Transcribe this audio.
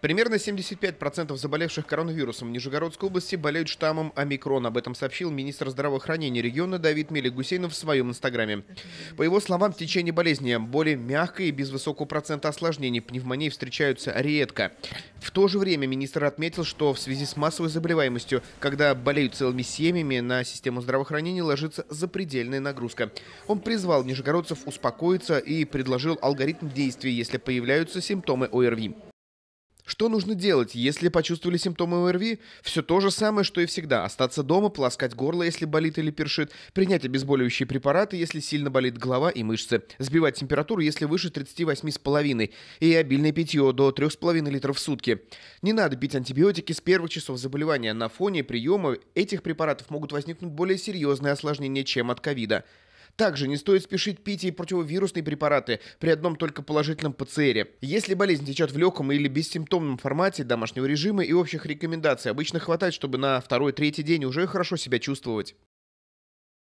Примерно 75% заболевших коронавирусом в Нижегородской области болеют штаммом омикрон. Об этом сообщил министр здравоохранения региона Давид Мелегусейнов в своем инстаграме. По его словам, течение болезни более мягкое и без высокого процента осложнений пневмонии встречаются редко. В то же время министр отметил, что в связи с массовой заболеваемостью, когда болеют целыми семьями, на систему здравоохранения ложится запредельная нагрузка. Он призвал нижегородцев успокоиться и предложил алгоритм действий, если появляются симптомы ОРВИ. Что нужно делать, если почувствовали симптомы ОРВИ? Все то же самое, что и всегда. Остаться дома, полоскать горло, если болит или першит, принять обезболивающие препараты, если сильно болит голова и мышцы, сбивать температуру, если выше 38,5 и обильное питье до 3,5 литров в сутки. Не надо пить антибиотики с первых часов заболевания. На фоне приема этих препаратов могут возникнуть более серьезные осложнения, чем от ковида. Также не стоит спешить пить и противовирусные препараты при одном только положительном ПЦР, Если болезнь течет в легком или бессимптомном формате домашнего режима и общих рекомендаций, обычно хватает, чтобы на второй-третий день уже хорошо себя чувствовать.